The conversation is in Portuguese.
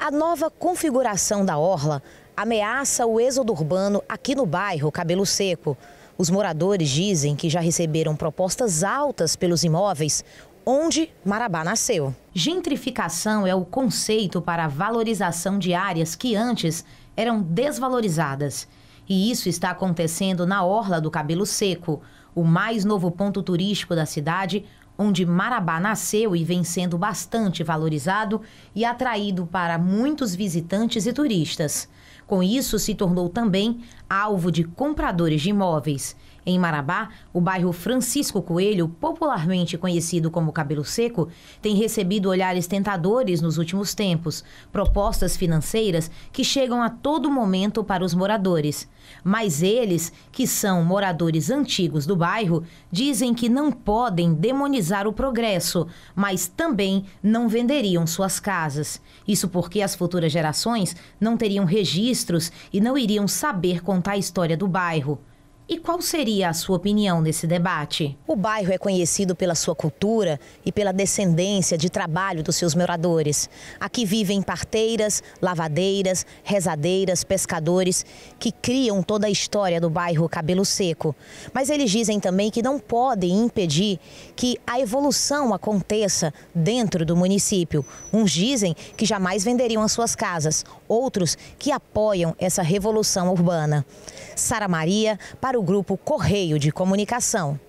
A nova configuração da orla ameaça o êxodo urbano aqui no bairro Cabelo Seco. Os moradores dizem que já receberam propostas altas pelos imóveis onde Marabá nasceu. Gentrificação é o conceito para a valorização de áreas que antes eram desvalorizadas. E isso está acontecendo na Orla do Cabelo Seco, o mais novo ponto turístico da cidade, onde Marabá nasceu e vem sendo bastante valorizado e atraído para muitos visitantes e turistas. Com isso, se tornou também alvo de compradores de imóveis. Em Marabá, o bairro Francisco Coelho, popularmente conhecido como Cabelo Seco, tem recebido olhares tentadores nos últimos tempos, propostas financeiras que chegam a todo momento para os moradores. Mas eles, que são moradores antigos do bairro, dizem que não podem demonizar valorizar o progresso, mas também não venderiam suas casas. Isso porque as futuras gerações não teriam registros e não iriam saber contar a história do bairro. E qual seria a sua opinião nesse debate? O bairro é conhecido pela sua cultura e pela descendência de trabalho dos seus moradores. Aqui vivem parteiras, lavadeiras, rezadeiras, pescadores que criam toda a história do bairro Cabelo Seco. Mas eles dizem também que não podem impedir que a evolução aconteça dentro do município. Uns dizem que jamais venderiam as suas casas, outros que apoiam essa revolução urbana. Sara Maria, para o o grupo Correio de Comunicação.